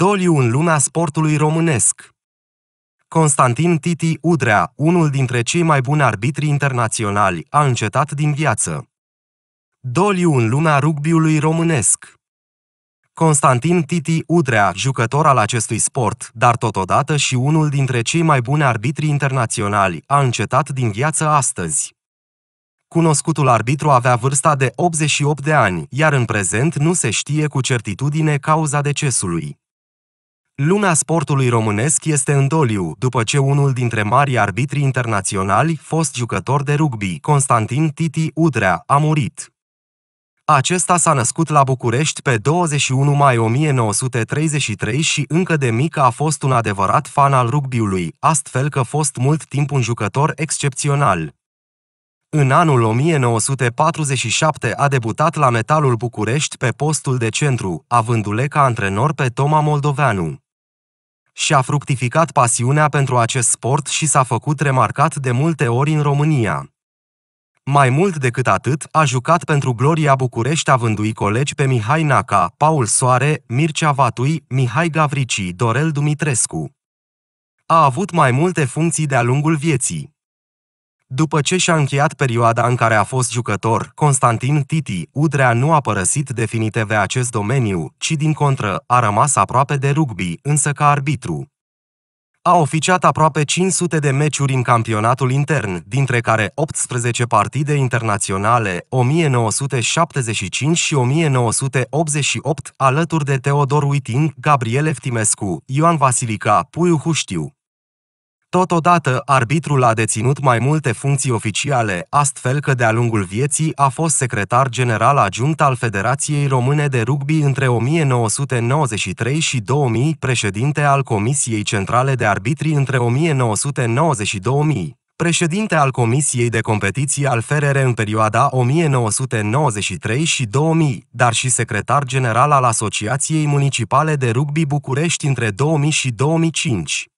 Idoliu în lumea sportului românesc Constantin Titi Udrea, unul dintre cei mai buni arbitri internaționali, a încetat din viață. Doliu în lumea rugbiului românesc Constantin Titi Udrea, jucător al acestui sport, dar totodată și unul dintre cei mai buni arbitri internaționali, a încetat din viață astăzi. Cunoscutul arbitru avea vârsta de 88 de ani, iar în prezent nu se știe cu certitudine cauza decesului. Luna sportului românesc este în doliu, după ce unul dintre mari arbitri internaționali, fost jucător de rugby, Constantin Titi Udrea, a murit. Acesta s-a născut la București pe 21 mai 1933 și încă de mic a fost un adevărat fan al rugbiului, astfel că fost mult timp un jucător excepțional. În anul 1947 a debutat la Metalul București pe postul de centru, avându-le ca antrenor pe Toma Moldoveanu și-a fructificat pasiunea pentru acest sport și s-a făcut remarcat de multe ori în România. Mai mult decât atât, a jucat pentru Gloria București i colegi pe Mihai Naca, Paul Soare, Mircea Vatui, Mihai Gavrici, Dorel Dumitrescu. A avut mai multe funcții de-a lungul vieții. După ce și-a încheiat perioada în care a fost jucător, Constantin Titi Udrea nu a părăsit definitiv acest domeniu, ci din contră a rămas aproape de rugby, însă ca arbitru. A oficiat aproape 500 de meciuri în campionatul intern, dintre care 18 partide internaționale, 1975 și 1988, alături de Teodor Uitin, Gabriel Eftimescu, Ioan Vasilica, Puiu Huștiu. Totodată, arbitrul a deținut mai multe funcții oficiale, astfel că de-a lungul vieții a fost secretar general adjunct al Federației Române de Rugby între 1993 și 2000, președinte al Comisiei Centrale de Arbitri între 1990 și 2000 președinte al Comisiei de Competiții al FRR în perioada 1993 și 2000, dar și secretar general al Asociației Municipale de Rugby București între 2000 și 2005.